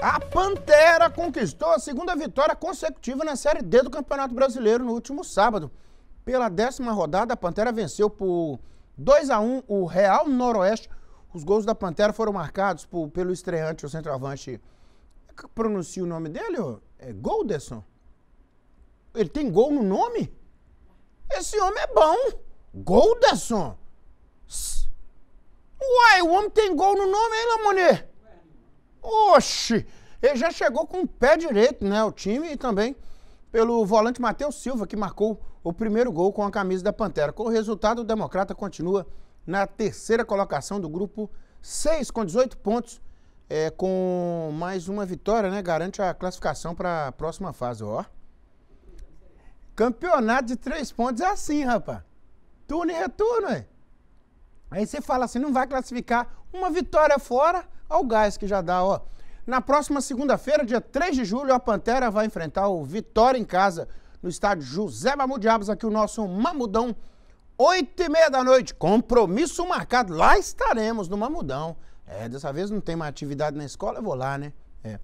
A Pantera conquistou a segunda vitória consecutiva na Série D do Campeonato Brasileiro no último sábado. Pela décima rodada, a Pantera venceu por 2 a 1 o Real Noroeste. Os gols da Pantera foram marcados por, pelo estreante, o centroavante. É pronuncia o nome dele? Ó? É Golderson? Ele tem gol no nome? Esse homem é bom! Golderson! Uai, o homem tem gol no nome, hein, Lamonet? Oxi! Ele já chegou com o pé direito, né? O time e também pelo volante Matheus Silva, que marcou o primeiro gol com a camisa da Pantera. Com o resultado, o Democrata continua na terceira colocação do grupo 6, com 18 pontos. É, com mais uma vitória, né? Garante a classificação para a próxima fase, ó. Campeonato de três pontos é assim, rapaz. Turno e retorno, é. Aí você fala assim, não vai classificar uma vitória fora, Olha o gás que já dá, ó. Na próxima segunda-feira, dia 3 de julho, a Pantera vai enfrentar o Vitória em casa, no estádio José Mamudiabos, aqui o nosso Mamudão, 8 e meia da noite. Compromisso marcado. Lá estaremos no Mamudão. É, dessa vez não tem mais atividade na escola, eu vou lá, né? É.